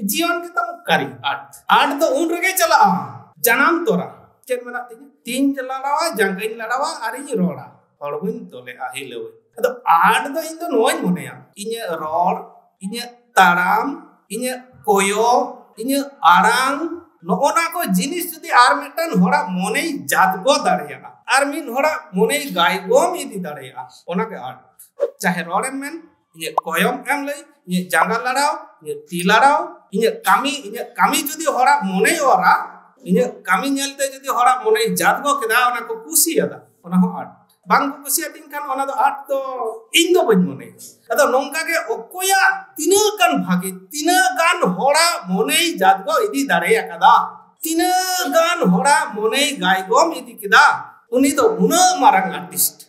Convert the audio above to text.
जीवन के तम कार्य आठ आठ तो उन रगे चला जनाम तोरा चल मना तीन तीन लड़ावा जंगल इन लड़ावा अरे ये रोड़ा और वो इन तोले आहिले हुए तो आठ तो इन तो नॉइज मुने आ इन्हें रोड इन्हें ताराम इन्हें कोयो इन्हें आरंग नौना को जिनिस जो दी आर मिटन होरा मोने ही जात गो दारे आ दी दारे आ ओना चाहे रोड एम मैन ये कोयम एम ले ये जंगल लड़ाओ ये ती लड़ाओ ᱤᱧᱟᱹᱜ ᱠᱟᱹᱢᱤ ᱤᱧᱟᱹᱜ ᱠᱟᱹᱢᱤ ᱡᱩᱫᱤ ᱦᱚᱲᱟᱜ ᱢᱚᱱᱮ ᱚᱨᱟ ᱤᱧᱟᱹᱜ ᱠᱟᱹᱢᱤ ᱧᱮᱞᱛᱮ ᱡᱩᱫᱤ ᱦᱚᱲᱟᱜ ᱢᱚᱱᱮ ᱡᱟᱫᱜᱚ ᱠᱮᱫᱟ ᱚᱱᱟ ᱠᱚ ᱠᱩᱥᱤᱭᱟᱫᱟ ᱚᱱᱟ ᱦᱚᱸ ᱟᱴ ᱵᱟᱝ ᱠᱚ ᱠᱩᱥᱤᱭᱟᱛᱤᱧ ᱠᱷᱟᱱ ᱚᱱᱟ ᱫᱚ ᱟᱴ ᱫᱚ ᱤᱧ ᱫᱚ ᱵᱟᱹᱧ ᱢᱚᱱᱮᱭᱟ ᱟᱫᱚ ᱱᱚᱝᱠᱟ ᱜᱮ ᱚᱠᱚᱭᱟᱜ ᱛᱤᱱᱟᱹᱜ ᱜᱟᱱ ᱵᱷᱟᱜᱮ ᱛᱤᱱᱟᱹᱜ ᱜᱟᱱ ᱦᱚᱲᱟᱜ ᱢᱚᱱᱮᱭ ᱡᱟᱫᱜᱚ ᱤᱫᱤ ᱫᱟᱲᱮᱭᱟᱠᱟᱫᱟ ᱛᱤᱱᱟᱹᱜ ᱜᱟᱱ ᱦᱚᱲᱟᱜ ᱢᱚᱱᱮᱭ ᱜᱟᱭᱜᱚᱢ ᱤᱫᱤ ᱠᱮᱫᱟ উনি তো উনা মারাং আর্টিস্ট